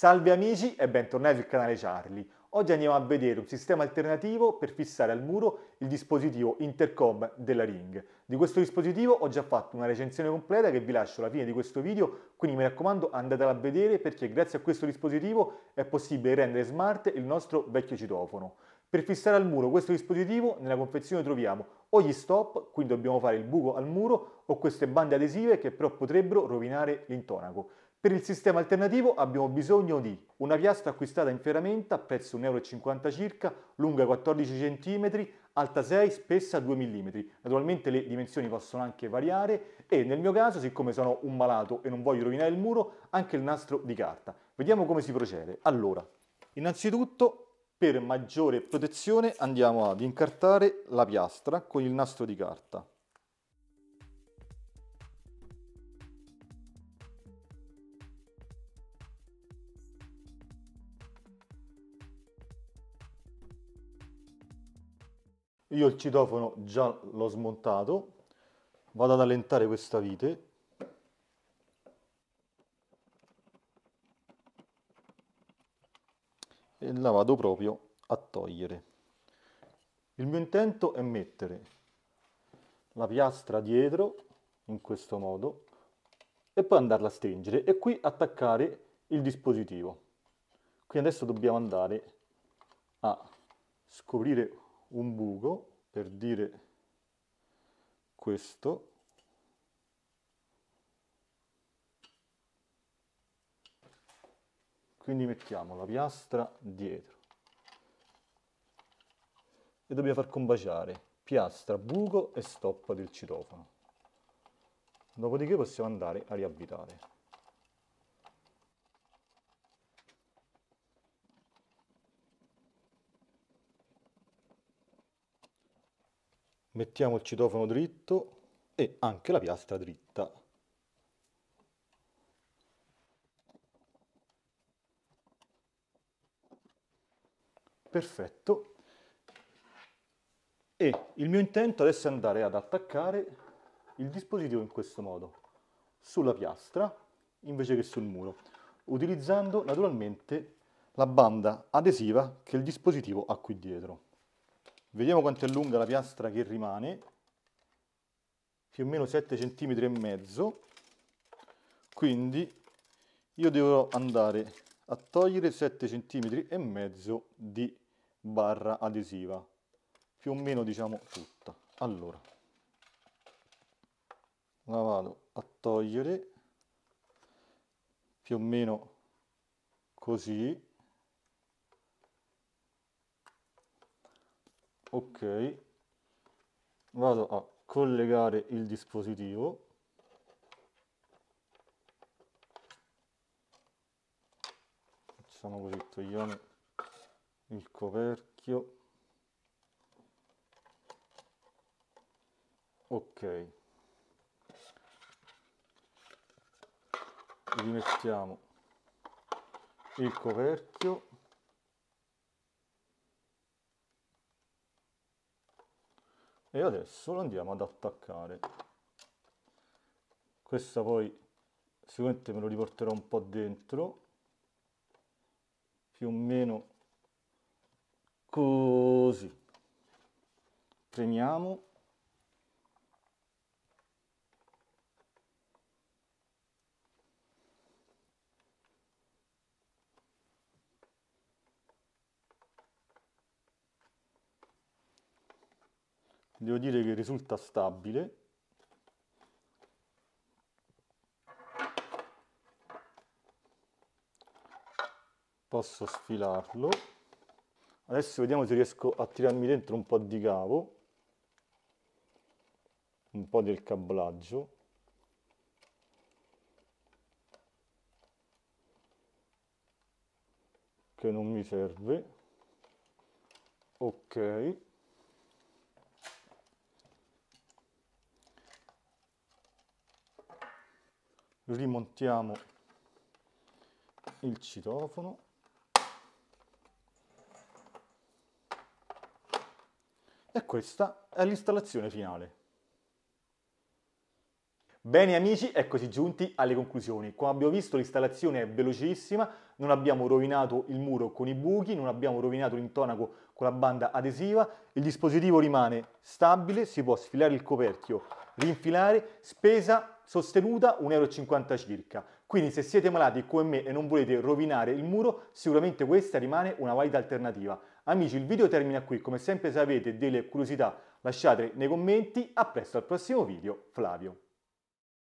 Salve amici e bentornati sul canale Charlie. Oggi andiamo a vedere un sistema alternativo per fissare al muro il dispositivo intercom della Ring. Di questo dispositivo ho già fatto una recensione completa che vi lascio alla fine di questo video, quindi mi raccomando andatela a vedere perché grazie a questo dispositivo è possibile rendere smart il nostro vecchio citofono. Per fissare al muro questo dispositivo nella confezione troviamo o gli stop, quindi dobbiamo fare il buco al muro, o queste bande adesive che però potrebbero rovinare l'intonaco. Per il sistema alternativo abbiamo bisogno di una piastra acquistata in ferramenta prezzo 1,50 euro circa, lunga 14 cm, alta 6, spessa 2 mm. Naturalmente le dimensioni possono anche variare e nel mio caso, siccome sono un malato e non voglio rovinare il muro, anche il nastro di carta. Vediamo come si procede. Allora, innanzitutto per maggiore protezione andiamo ad incartare la piastra con il nastro di carta. Io il citofono già l'ho smontato, vado ad allentare questa vite. E la vado proprio a togliere. Il mio intento è mettere la piastra dietro, in questo modo, e poi andarla a stringere e qui attaccare il dispositivo. Quindi adesso dobbiamo andare a scoprire un buco per dire questo quindi mettiamo la piastra dietro e dobbiamo far combaciare piastra, buco e stoppa del citofano dopodiché possiamo andare a riabitare mettiamo il citofono dritto e anche la piastra dritta. Perfetto. E il mio intento adesso è andare ad attaccare il dispositivo in questo modo, sulla piastra invece che sul muro, utilizzando naturalmente la banda adesiva che il dispositivo ha qui dietro. Vediamo quanto è lunga la piastra che rimane, più o meno 7 cm e mezzo, quindi io devo andare a togliere 7 cm e mezzo di barra adesiva, più o meno diciamo tutta. Allora, la vado a togliere più o meno così ok vado a collegare il dispositivo facciamo così togliamo il coperchio ok rimettiamo il coperchio e adesso lo andiamo ad attaccare questa poi sicuramente me lo riporterò un po' dentro più o meno così premiamo devo dire che risulta stabile posso sfilarlo adesso vediamo se riesco a tirarmi dentro un po' di cavo un po' del cablaggio che non mi serve ok rimontiamo il citofono e questa è l'installazione finale. Bene amici, eccoci giunti alle conclusioni. Come abbiamo visto l'installazione è velocissima, non abbiamo rovinato il muro con i buchi, non abbiamo rovinato l'intonaco con la banda adesiva, il dispositivo rimane stabile, si può sfilare il coperchio, rinfilare, spesa sostenuta 1,50 euro circa. Quindi se siete malati come me e non volete rovinare il muro, sicuramente questa rimane una valida alternativa. Amici, il video termina qui, come sempre se avete delle curiosità lasciate nei commenti, a presto al prossimo video, Flavio.